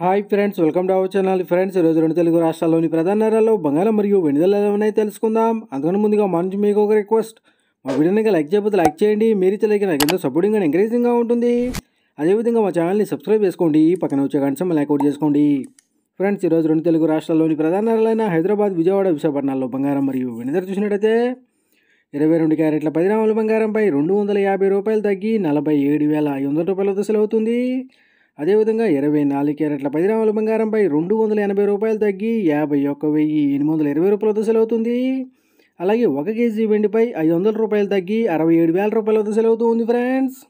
hi friends welcome to our channel friends ఈరోజు రెండు తెలుగు రాష్ట్రాల్లోని ప్రధాన నగరాల్లో బంగారం మరియు వెనుదల ఏమైనా తెలుసుకుందాం అందుకని ముందుగా మా మీకు ఒక రిక్వెస్ట్ మా వీడియోని లైక్ చేయబోతే లైక్ చేయండి మీరు ఇచ్చే లైక్ నాకు ఎంతో సపోర్టింగ్ అని ఎంకరేజింగ్గా ఉంటుంది అదేవిధంగా మా ఛానల్ని సబ్స్క్రైబ్ చేసుకోండి పక్కన వచ్చే గంట లైక్అవుట్ చేసుకోండి ఫ్రెండ్స్ ఈరోజు రెండు తెలుగు రాష్ట్రాల్లోని ప్రధాన నగరాలైన హైదరాబాద్ విజయవాడ విశాఖపట్నాల్లో బంగారం మరియు వెనుదల చూసినట్టయితే ఇరవై రెండు క్యారెట్ల పది గ్రాముల బంగారంపై రెండు వందల యాభై రూపాయలు తగ్గి నలభై ఏడు వేల ఐదు వందల రూపాయలతో సెలవుతుంది అదేవిధంగా ఇరవై నాలుగు క్యారెట్ల పది గ్రాముల బంగారంపై రెండు వందల ఎనభై రూపాయలు తగ్గి యాభై ఒక్క వెయ్యి ఎనిమిది వందల ఇరవై దశలు అవుతుంది అలాగే ఒక కేజీ వెండిపై ఐదు వందల రూపాయలు తగ్గి అరవై ఏడు వేల దశలు అవుతుంది ఫ్రెండ్స్